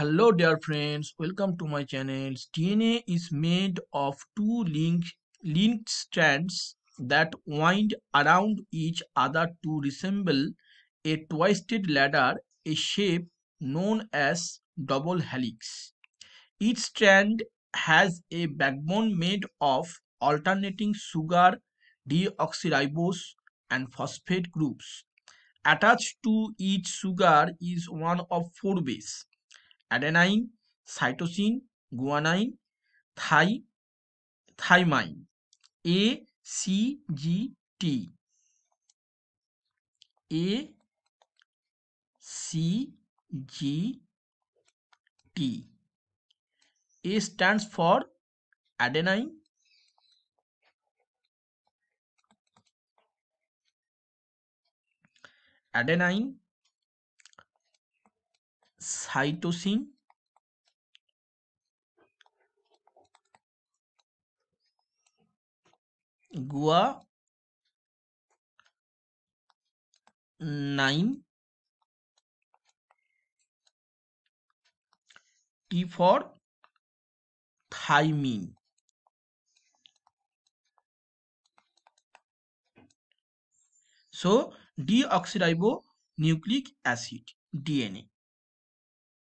hello dear friends welcome to my channel dna is made of two link linked strands that wind around each other to resemble a twisted ladder a shape known as double helix each strand has a backbone made of alternating sugar deoxyribose and phosphate groups attached to each sugar is one of four bases adenine cytosine guanine থাই thymine A C G T A C G T A stands for adenine adenine cytosine guanine T for thymine so deoxyribonucleic acid DNA